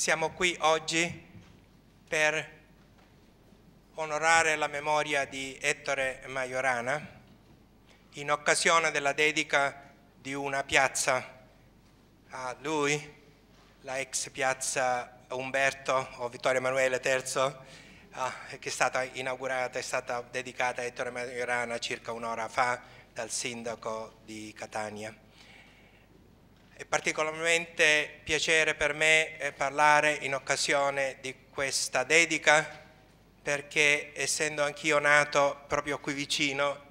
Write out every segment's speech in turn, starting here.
Siamo qui oggi per onorare la memoria di Ettore Majorana in occasione della dedica di una piazza a lui, la ex piazza Umberto o Vittorio Emanuele III, ah, che è stata inaugurata, è stata dedicata a Ettore Majorana circa un'ora fa dal sindaco di Catania è particolarmente piacere per me eh, parlare in occasione di questa dedica perché essendo anch'io nato proprio qui vicino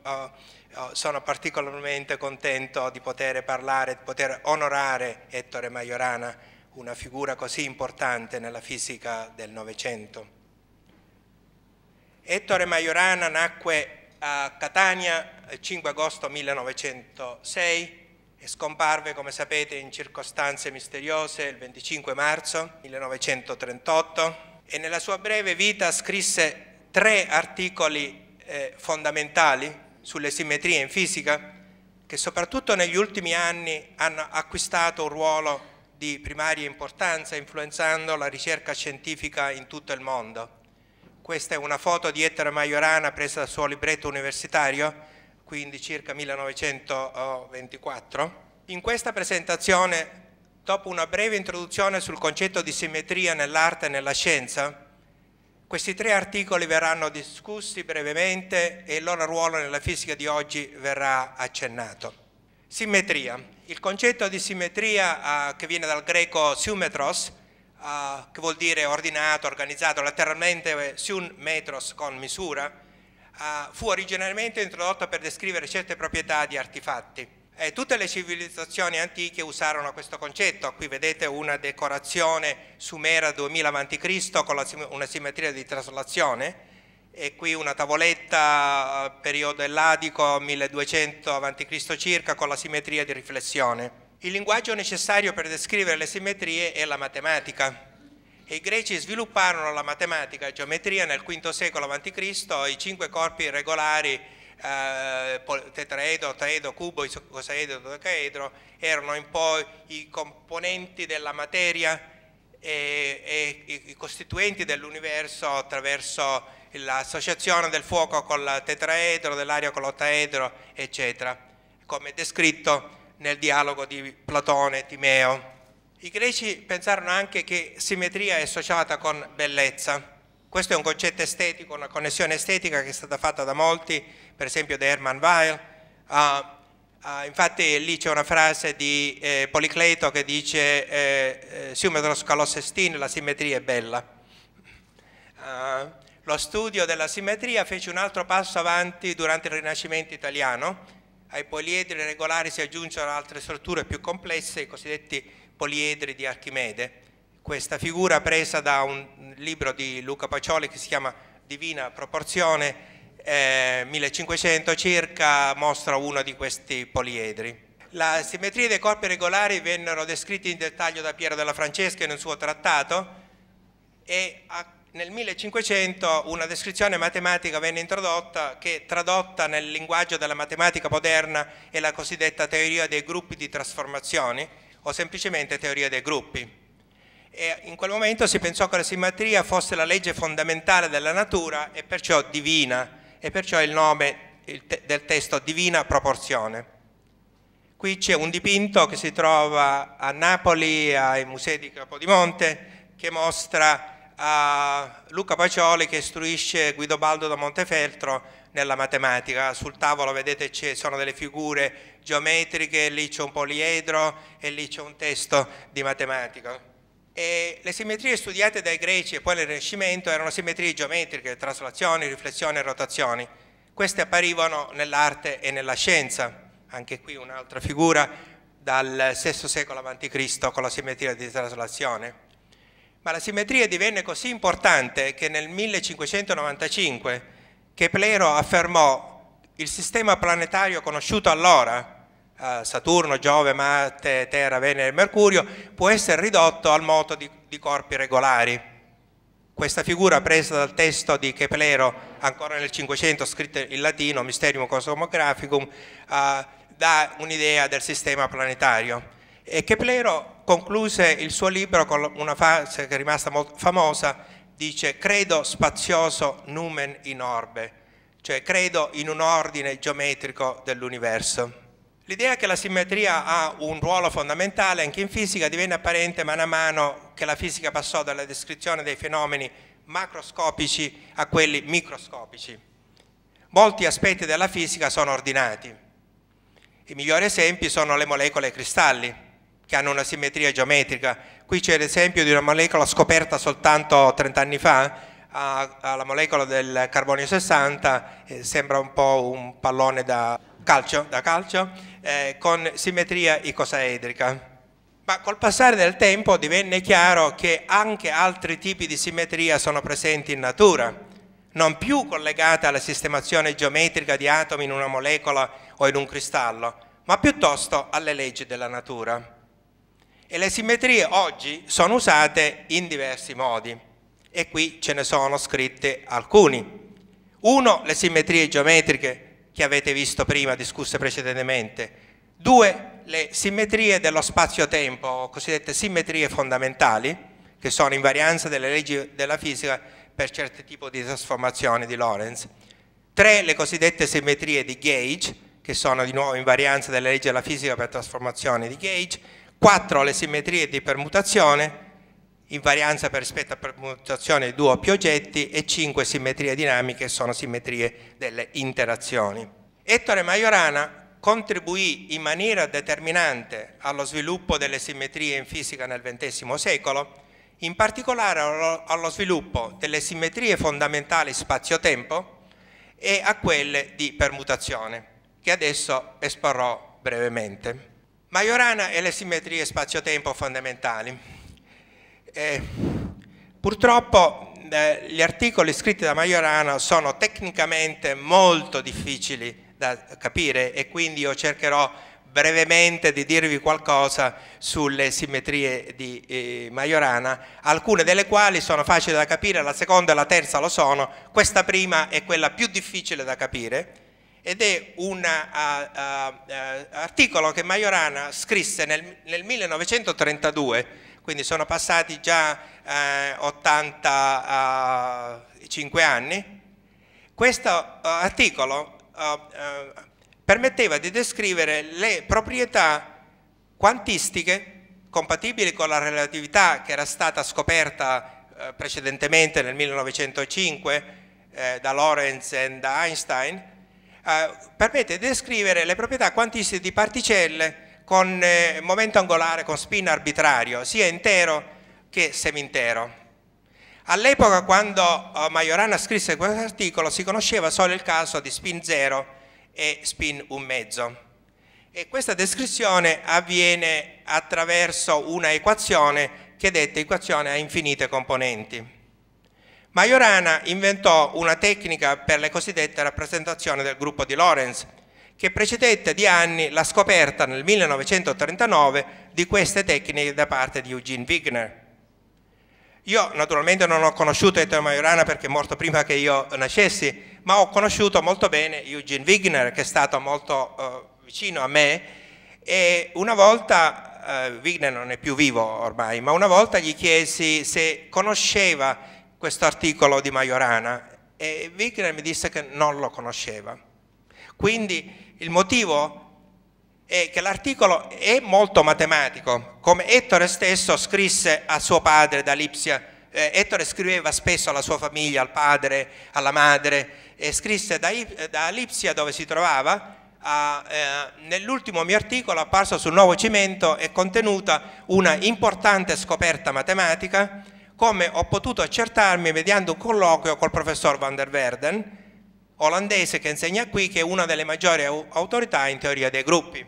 sono particolarmente contento di poter parlare, di poter onorare Ettore Majorana, una figura così importante nella fisica del Novecento. Ettore Majorana nacque a Catania il 5 agosto 1906 e scomparve, come sapete, in circostanze misteriose il 25 marzo 1938 e nella sua breve vita scrisse tre articoli eh, fondamentali sulle simmetrie in fisica che soprattutto negli ultimi anni hanno acquistato un ruolo di primaria importanza influenzando la ricerca scientifica in tutto il mondo. Questa è una foto di Ettore Majorana presa dal suo libretto universitario quindi circa 1924. In questa presentazione, dopo una breve introduzione sul concetto di simmetria nell'arte e nella scienza, questi tre articoli verranno discussi brevemente e il loro ruolo nella fisica di oggi verrà accennato. Simmetria. Il concetto di simmetria eh, che viene dal greco symmetros, eh, che vuol dire ordinato, organizzato, lateralmente eh, sun metros con misura, fu originariamente introdotta per descrivere certe proprietà di artefatti. Eh, tutte le civilizzazioni antiche usarono questo concetto, qui vedete una decorazione sumera 2000 a.C. con sim una simmetria di traslazione e qui una tavoletta eh, periodo elladico 1200 a.C. circa con la simmetria di riflessione. Il linguaggio necessario per descrivere le simmetrie è la matematica e i greci svilupparono la matematica e la geometria nel V secolo a.C., i cinque corpi regolari eh, tetraedro, tetraedro, cubo, isocosaedro, docaedro erano un po' i componenti della materia e, e i costituenti dell'universo attraverso l'associazione del fuoco col tetraedro, dell'aria con l'ottaedro, eccetera, come descritto nel dialogo di Platone e Timeo. I greci pensarono anche che simmetria è associata con bellezza. Questo è un concetto estetico, una connessione estetica che è stata fatta da molti, per esempio da Hermann Weil. Uh, uh, infatti lì c'è una frase di eh, Policleto che dice eh, eh «Siumetros calos la simmetria è bella». Uh, lo studio della simmetria fece un altro passo avanti durante il Rinascimento italiano. Ai poliedri regolari si aggiunsero altre strutture più complesse, i cosiddetti poliedri di Archimede, questa figura presa da un libro di Luca Pacioli che si chiama Divina Proporzione, eh, 1500 circa, mostra uno di questi poliedri. La simmetria dei corpi regolari vennero descritti in dettaglio da Piero della Francesca in un suo trattato e a nel 1500 una descrizione matematica venne introdotta che tradotta nel linguaggio della matematica moderna è la cosiddetta teoria dei gruppi di trasformazioni o semplicemente teoria dei gruppi. E in quel momento si pensò che la simmetria fosse la legge fondamentale della natura e perciò divina, e perciò il nome del testo Divina Proporzione. Qui c'è un dipinto che si trova a Napoli, ai Musei di Capodimonte, che mostra a Luca Pacioli che istruisce Guido Baldo da Montefeltro nella matematica. Sul tavolo vedete ci sono delle figure geometriche, lì c'è un poliedro e lì c'è un testo di matematica. E le simmetrie studiate dai greci e poi nel Rinascimento erano simmetrie geometriche, traslazioni, riflessioni e rotazioni. Queste apparivano nell'arte e nella scienza. Anche qui un'altra figura dal VI secolo a.C. con la simmetria di traslazione. Ma la simmetria divenne così importante che nel 1595 Keplero affermò il sistema planetario conosciuto allora, eh, Saturno, Giove, Marte, Terra, Venere e Mercurio, può essere ridotto al moto di, di corpi regolari. Questa figura presa dal testo di Keplero, ancora nel 500 scritto in latino, Mysterium Cosmographicum, eh, dà un'idea del sistema planetario. E Keplero concluse il suo libro con una frase che è rimasta molto famosa, dice credo spazioso numen in orbe, cioè credo in un ordine geometrico dell'universo. L'idea che la simmetria ha un ruolo fondamentale anche in fisica divenne apparente mano a mano che la fisica passò dalla descrizione dei fenomeni macroscopici a quelli microscopici. Molti aspetti della fisica sono ordinati. I migliori esempi sono le molecole e i cristalli che hanno una simmetria geometrica. Qui c'è l'esempio di una molecola scoperta soltanto 30 anni fa, alla molecola del carbonio 60, eh, sembra un po' un pallone da calcio, da calcio eh, con simmetria icosaedrica. Ma col passare del tempo divenne chiaro che anche altri tipi di simmetria sono presenti in natura, non più collegate alla sistemazione geometrica di atomi in una molecola o in un cristallo, ma piuttosto alle leggi della natura e le simmetrie oggi sono usate in diversi modi e qui ce ne sono scritte alcuni. Uno, le simmetrie geometriche che avete visto prima, discusse precedentemente. Due, le simmetrie dello spazio-tempo, cosiddette simmetrie fondamentali, che sono invarianza delle leggi della fisica per certi tipi di trasformazioni di Lorentz. Tre, le cosiddette simmetrie di gauge, che sono di nuovo invarianza delle leggi della fisica per trasformazioni di gauge. 4 le simmetrie di permutazione, invarianza per rispetto a permutazione di due o più oggetti e 5 simmetrie dinamiche sono simmetrie delle interazioni. Ettore Majorana contribuì in maniera determinante allo sviluppo delle simmetrie in fisica nel XX secolo, in particolare allo sviluppo delle simmetrie fondamentali spazio-tempo e a quelle di permutazione, che adesso esporrò brevemente. Majorana e le simmetrie spazio-tempo fondamentali. Eh, purtroppo eh, gli articoli scritti da Majorana sono tecnicamente molto difficili da capire e quindi io cercherò brevemente di dirvi qualcosa sulle simmetrie di eh, Majorana, alcune delle quali sono facili da capire, la seconda e la terza lo sono, questa prima è quella più difficile da capire, ed è un ah, ah, ah, articolo che Majorana scrisse nel, nel 1932 quindi sono passati già eh, 85 anni, questo eh, articolo eh, permetteva di descrivere le proprietà quantistiche compatibili con la relatività che era stata scoperta eh, precedentemente nel 1905 eh, da Lorentz e da Einstein, eh, permette di descrivere le proprietà quantistiche di particelle con eh, momento angolare, con spin arbitrario, sia intero che semintero. All'epoca quando eh, Majorana scrisse questo articolo si conosceva solo il caso di spin 0 e spin 1 mezzo. E questa descrizione avviene attraverso una equazione che è detta equazione a infinite componenti. Majorana inventò una tecnica per le cosiddette rappresentazioni del gruppo di Lorenz, che precedette di anni la scoperta nel 1939 di queste tecniche da parte di Eugene Wigner. Io naturalmente non ho conosciuto Ettore Majorana perché è morto prima che io nascessi, ma ho conosciuto molto bene Eugene Wigner che è stato molto eh, vicino a me e una volta, eh, Wigner non è più vivo ormai, ma una volta gli chiesi se conosceva questo articolo di Majorana e Wigner mi disse che non lo conosceva. Quindi il motivo è che l'articolo è molto matematico, come Ettore stesso scrisse a suo padre da Lipsia. Eh, Ettore scriveva spesso alla sua famiglia, al padre, alla madre, e scrisse da, da Lipsia dove si trovava. Eh, nell'ultimo mio articolo apparso sul nuovo cimento è contenuta una importante scoperta matematica come ho potuto accertarmi mediante un colloquio col professor Van der Verden, olandese che insegna qui, che è una delle maggiori autorità in teoria dei gruppi.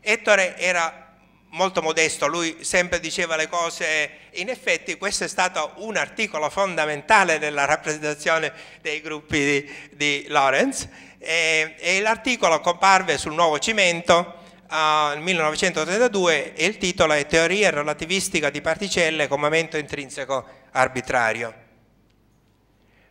Ettore era molto modesto, lui sempre diceva le cose, in effetti questo è stato un articolo fondamentale della rappresentazione dei gruppi di, di Lorenz e, e l'articolo comparve sul nuovo cimento al 1932 e il titolo è Teoria relativistica di particelle con momento intrinseco arbitrario.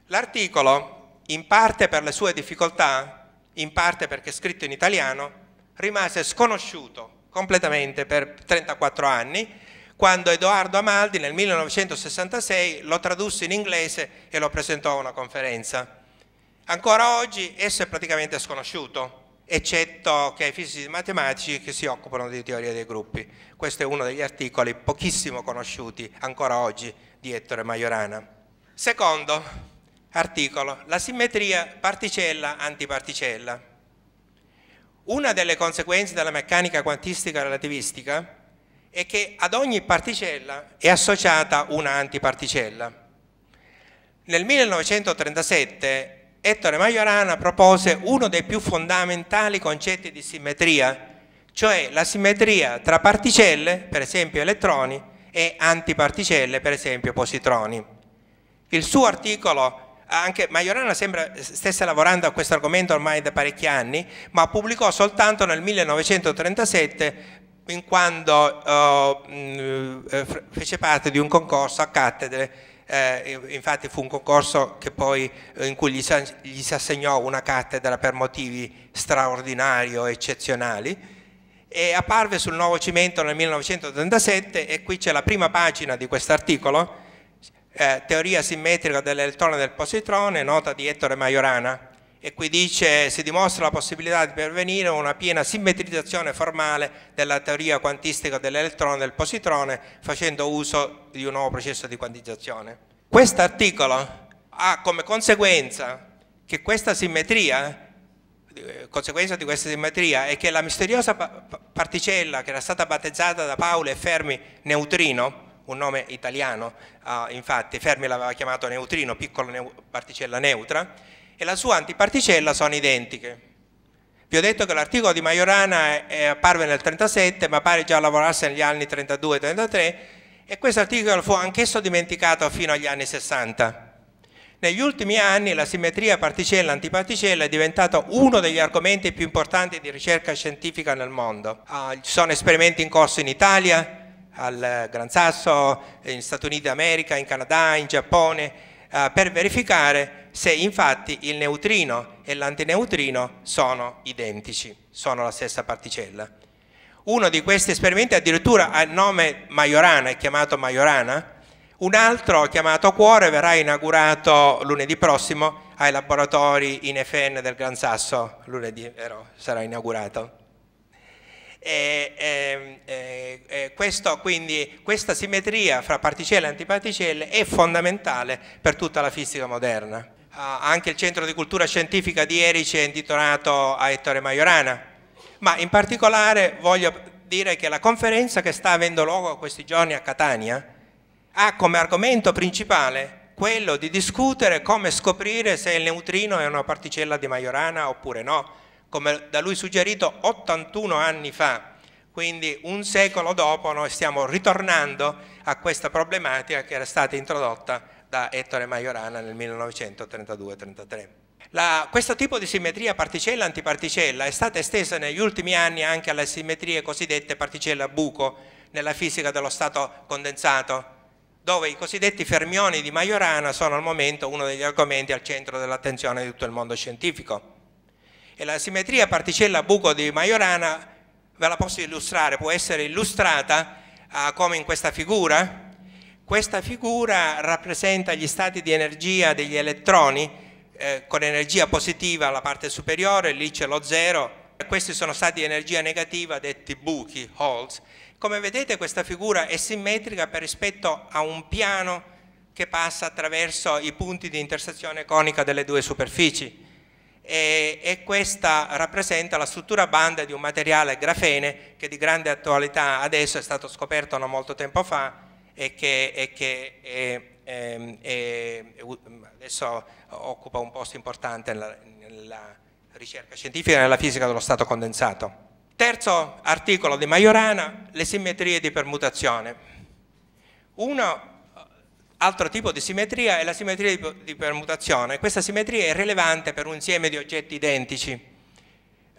L'articolo, in parte per le sue difficoltà, in parte perché scritto in italiano, rimase sconosciuto completamente per 34 anni quando Edoardo Amaldi nel 1966 lo tradusse in inglese e lo presentò a una conferenza. Ancora oggi esso è praticamente sconosciuto, eccetto che ai fisici matematici che si occupano di teoria dei gruppi. Questo è uno degli articoli pochissimo conosciuti ancora oggi di Ettore Majorana. Secondo articolo, la simmetria particella-antiparticella. Una delle conseguenze della meccanica quantistica relativistica è che ad ogni particella è associata una antiparticella. Nel 1937 Ettore Majorana propose uno dei più fondamentali concetti di simmetria, cioè la simmetria tra particelle, per esempio elettroni, e antiparticelle, per esempio positroni. Il suo articolo anche Majorana sembra stesse lavorando a questo argomento ormai da parecchi anni, ma pubblicò soltanto nel 1937 quando eh, eh fece parte di un concorso a cattedre eh, infatti fu un concorso poi, eh, in cui gli, gli, si assegnò una cattedra per motivi straordinari o eccezionali, e apparve sul nuovo cimento nel 1987 e qui c'è la prima pagina di quest'articolo, eh, Teoria simmetrica dell'elettrone e del positrone, nota di Ettore Majorana, e qui dice si dimostra la possibilità di pervenire a una piena simmetrizzazione formale della teoria quantistica dell'elettrone e del positrone facendo uso di un nuovo processo di quantizzazione. Questo articolo ha come conseguenza che questa simmetria eh, conseguenza di questa simmetria è che la misteriosa particella che era stata battezzata da Paolo e Fermi neutrino un nome italiano, ah, infatti Fermi l'aveva chiamato neutrino, piccola particella neutra, e la sua antiparticella sono identiche. Vi ho detto che l'articolo di Majorana è, apparve nel 1937, ma pare già lavorasse negli anni 32-33, e questo articolo fu anch'esso dimenticato fino agli anni 60. Negli ultimi anni la simmetria particella-antiparticella è diventata uno degli argomenti più importanti di ricerca scientifica nel mondo. Ah, ci sono esperimenti in corso in Italia, al Gran Sasso, negli Stati Uniti d'America, in Canada, in Giappone, eh, per verificare se infatti il neutrino e l'antineutrino sono identici, sono la stessa particella. Uno di questi esperimenti addirittura ha il nome Majorana, è chiamato Majorana, un altro chiamato Cuore verrà inaugurato lunedì prossimo ai laboratori in FN del Gran Sasso, lunedì vero, sarà inaugurato. E, e, e questo, quindi, questa simmetria fra particelle e antiparticelle è fondamentale per tutta la fisica moderna. Ah, anche il centro di cultura scientifica di Erice è intitolato a Ettore Majorana, ma in particolare voglio dire che la conferenza che sta avendo luogo questi giorni a Catania ha come argomento principale quello di discutere come scoprire se il neutrino è una particella di Majorana oppure no, come da lui suggerito 81 anni fa, quindi un secolo dopo noi stiamo ritornando a questa problematica che era stata introdotta da Ettore Majorana nel 1932-33. questo tipo di simmetria particella-antiparticella è stata estesa negli ultimi anni anche alle simmetrie cosiddette particella-buco nella fisica dello stato condensato, dove i cosiddetti fermioni di Majorana sono al momento uno degli argomenti al centro dell'attenzione di tutto il mondo scientifico. E la simmetria particella-buco di Majorana ve la posso illustrare, può essere illustrata ah, come in questa figura. Questa figura rappresenta gli stati di energia degli elettroni eh, con energia positiva alla parte superiore, lì c'è lo zero, questi sono stati di energia negativa detti buchi, holes. Come vedete questa figura è simmetrica per rispetto a un piano che passa attraverso i punti di intersezione conica delle due superfici e, e, questa rappresenta la struttura banda di un materiale grafene che di grande attualità adesso è stato scoperto non molto tempo fa e che, e che e, ehm, adesso occupa un posto importante nella, nella ricerca scientifica e nella fisica dello stato condensato. Terzo articolo di Majorana, le simmetrie di permutazione. Uno Altro tipo di simmetria è la simmetria di, permutazione. Questa simmetria è rilevante per un insieme di oggetti identici.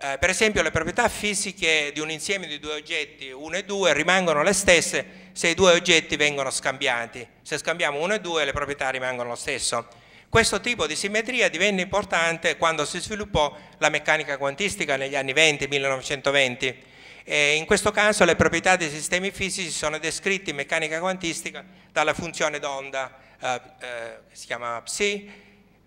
Eh, per esempio le proprietà fisiche di un insieme di due oggetti, 1 e 2, rimangono le stesse se i due oggetti vengono scambiati. Se scambiamo 1 e 2 le proprietà rimangono lo stesso. Questo tipo di simmetria divenne importante quando si sviluppò la meccanica quantistica negli anni 20, 1920 e in questo caso le proprietà dei sistemi fisici sono descritte in meccanica quantistica dalla funzione d'onda eh, eh, che si chiama psi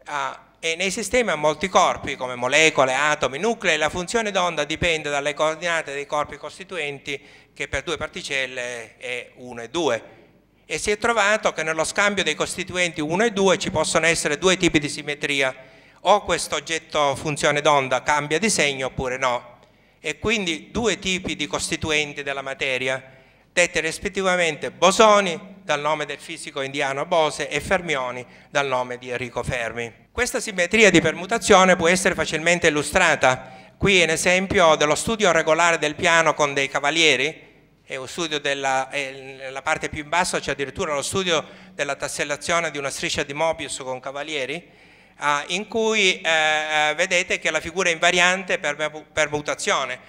a, e nei sistemi a molti corpi come molecole, atomi, nuclei la funzione d'onda dipende dalle coordinate dei corpi costituenti che per due particelle è 1 e 2 e si è trovato che nello scambio dei costituenti 1 e 2 ci possono essere due tipi di simmetria o questo oggetto funzione d'onda cambia di segno oppure no e quindi due tipi di costituenti della materia, dette rispettivamente bosoni dal nome del fisico indiano Bose e fermioni dal nome di Enrico Fermi. Questa simmetria di permutazione può essere facilmente illustrata. Qui è un esempio dello studio regolare del piano con dei cavalieri, è un studio della nella parte più in basso c'è addirittura lo studio della tassellazione di una striscia di Mobius con cavalieri, Ah, in cui eh, eh, vedete che la figura è invariante per, per mutazione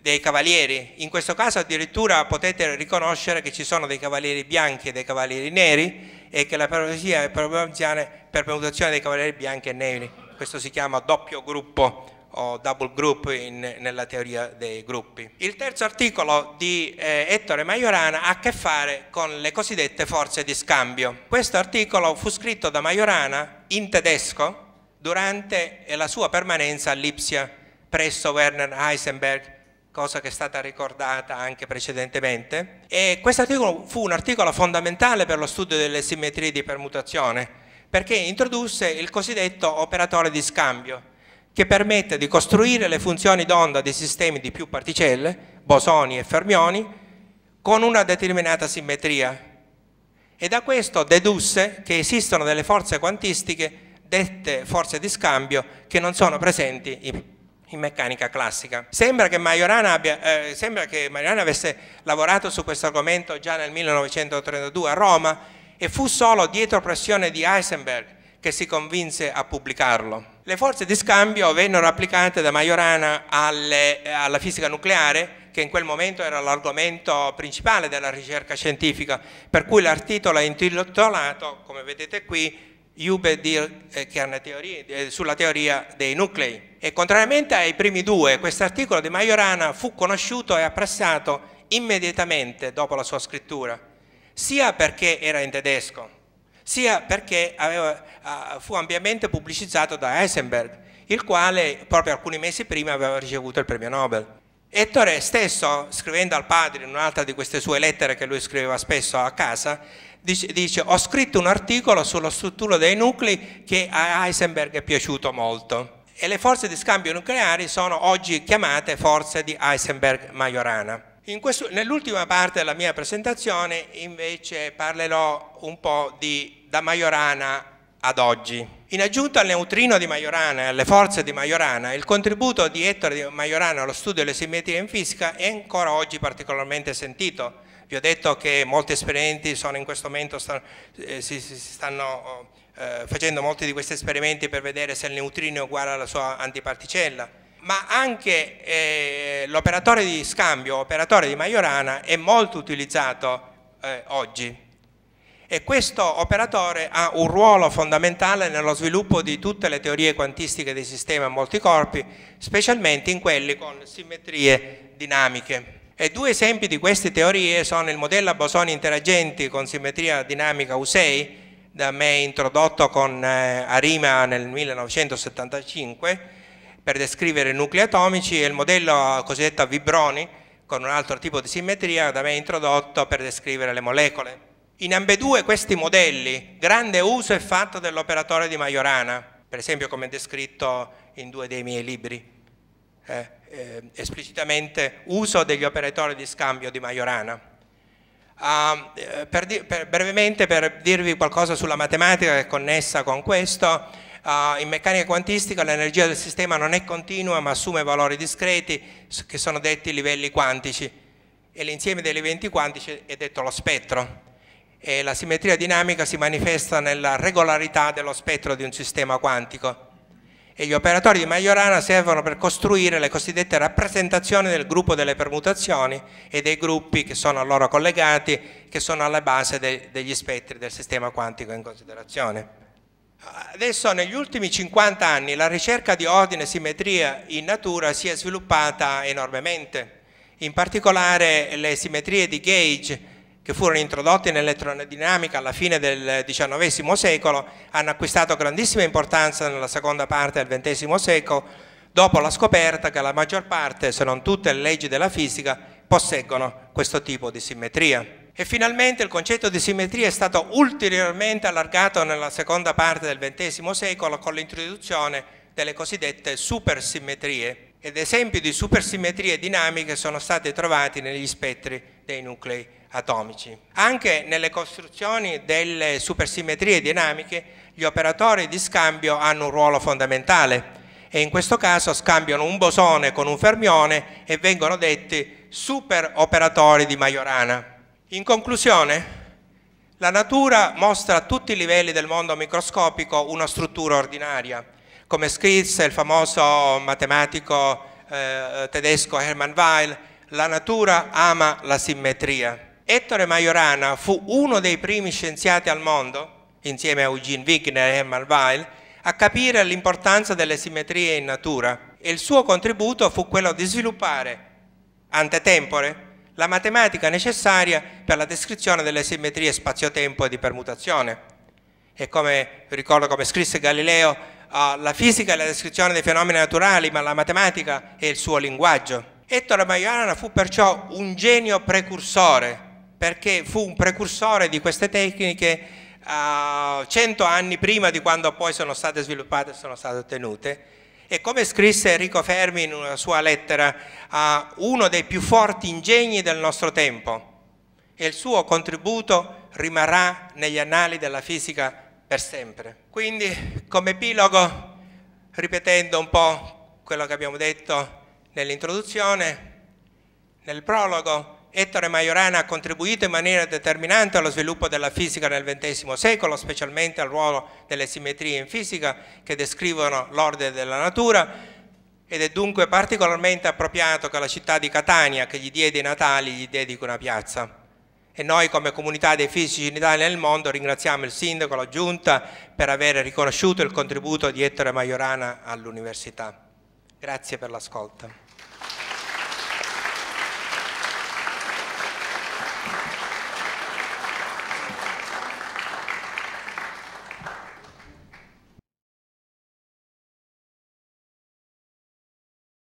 dei cavalieri, in questo caso addirittura potete riconoscere che ci sono dei cavalieri bianchi e dei cavalieri neri e che la parodia è per mutazione dei cavalieri bianchi e neri, questo si chiama doppio gruppo o double group in, nella teoria dei gruppi. Il terzo articolo di eh, Ettore Majorana ha a che fare con le cosiddette forze di scambio. Questo articolo fu scritto da Majorana in tedesco durante la sua permanenza all'Ipsia presso Werner Heisenberg cosa che è stata ricordata anche precedentemente. E questo articolo fu un articolo fondamentale per lo studio delle simmetrie di permutazione, perché introdusse il cosiddetto operatore di scambio, che permette di costruire le funzioni d'onda dei sistemi di più particelle, bosoni e fermioni, con una determinata simmetria. E da questo dedusse che esistono delle forze quantistiche, dette forze di scambio, che non sono presenti in meccanica classica. Sembra che Majorana, abbia, eh, sembra che Majorana avesse lavorato su questo argomento già nel 1932 a Roma e fu solo dietro pressione di Heisenberg che si convinse a pubblicarlo. Le forze di scambio vennero applicate da Majorana alle, alla fisica nucleare, che in quel momento era l'argomento principale della ricerca scientifica, per cui l'articolo è intitolato, come vedete qui, Jube eh, eh, sulla teoria dei nuclei. E contrariamente ai primi due, questo articolo di Majorana fu conosciuto e apprezzato immediatamente dopo la sua scrittura, sia perché era in tedesco, sia perché aveva, ah, fu ampiamente pubblicizzato da Heisenberg, il quale proprio alcuni mesi prima aveva ricevuto il premio Nobel. Ettore stesso, scrivendo al padre in un'altra di queste sue lettere che lui scriveva spesso a casa, dice, dice ho scritto un articolo sulla struttura dei nuclei che a Heisenberg è piaciuto molto. E le forze di scambio nucleari sono oggi chiamate forze di Heisenberg-Majorana nell'ultima parte della mia presentazione invece parlerò un po' di da Majorana ad oggi. In aggiunta al neutrino di Majorana e alle forze di Majorana, il contributo di Ettore di Majorana allo studio delle simmetrie in fisica è ancora oggi particolarmente sentito. Vi ho detto che molti esperimenti sono in questo momento, stanno, eh, si, si, stanno oh, eh, facendo molti di questi esperimenti per vedere se il neutrino è uguale alla sua antiparticella ma anche eh, l'operatore di scambio, operatore di Majorana, è molto utilizzato eh, oggi e questo operatore ha un ruolo fondamentale nello sviluppo di tutte le teorie quantistiche dei sistemi a molti corpi, specialmente in quelli con simmetrie dinamiche. E due esempi di queste teorie sono il modello a bosoni interagenti con simmetria dinamica U6, da me introdotto con eh, Arima nel 1975, per descrivere nuclei atomici e il modello cosiddetto vibroni con un altro tipo di simmetria da me introdotto per descrivere le molecole. In ambedue questi modelli grande uso è fatto dell'operatore di Majorana, per esempio come descritto in due dei miei libri, eh, eh, esplicitamente uso degli operatori di scambio di Majorana. Uh, per, per, brevemente per dirvi qualcosa sulla matematica che è connessa con questo, Ah, in meccanica quantistica l'energia del sistema non è continua ma assume valori discreti che sono detti livelli quantici e l'insieme degli eventi quantici è detto lo spettro e la simmetria dinamica si manifesta nella regolarità dello spettro di un sistema quantico e gli operatori di Majorana servono per costruire le cosiddette rappresentazioni del gruppo delle permutazioni e dei gruppi che sono a loro collegati, che sono alla base de degli spettri del sistema quantico in considerazione. Adesso negli ultimi 50 anni la ricerca di ordine e simmetria in natura si è sviluppata enormemente, in particolare le simmetrie di gauge che furono introdotte in elettrodinamica alla fine del XIX secolo hanno acquistato grandissima importanza nella seconda parte del XX secolo dopo la scoperta che la maggior parte, se non tutte le leggi della fisica, posseggono questo tipo di simmetria. E finalmente il concetto di simmetria è stato ulteriormente allargato nella seconda parte del XX secolo con l'introduzione delle cosiddette supersimmetrie ed esempi di supersimmetrie dinamiche sono stati trovati negli spettri dei nuclei atomici. Anche nelle costruzioni delle supersimmetrie dinamiche gli operatori di scambio hanno un ruolo fondamentale e in questo caso scambiano un bosone con un fermione e vengono detti superoperatori di Majorana. In conclusione, la natura mostra a tutti i livelli del mondo microscopico una struttura ordinaria, come scrisse il famoso matematico eh, tedesco Hermann Weil, la natura ama la simmetria. Ettore Majorana fu uno dei primi scienziati al mondo, insieme a Eugene Wigner e Hermann Weil, a capire l'importanza delle simmetrie in natura e il suo contributo fu quello di sviluppare, antetempore, la matematica necessaria per la descrizione delle simmetrie spazio-tempo e di permutazione. E come ricordo come scrisse Galileo, uh, la fisica è la descrizione dei fenomeni naturali, ma la matematica è il suo linguaggio. Ettore Majorana fu perciò un genio precursore, perché fu un precursore di queste tecniche uh, cento anni prima di quando poi sono state sviluppate e sono state ottenute e come scrisse Enrico Fermi in una sua lettera a uno dei più forti ingegni del nostro tempo, e il suo contributo rimarrà negli annali della fisica per sempre. Quindi, come epilogo, ripetendo un po' quello che abbiamo detto nell'introduzione, nel prologo, Ettore Majorana ha contribuito in maniera determinante allo sviluppo della fisica nel XX secolo, specialmente al ruolo delle simmetrie in fisica che descrivono l'ordine della natura ed è dunque particolarmente appropriato che la città di Catania, che gli diede i natali, gli dedichi una piazza. E noi come comunità dei fisici in Italia e nel mondo ringraziamo il sindaco, la giunta per aver riconosciuto il contributo di Ettore Majorana all'università. Grazie per l'ascolto.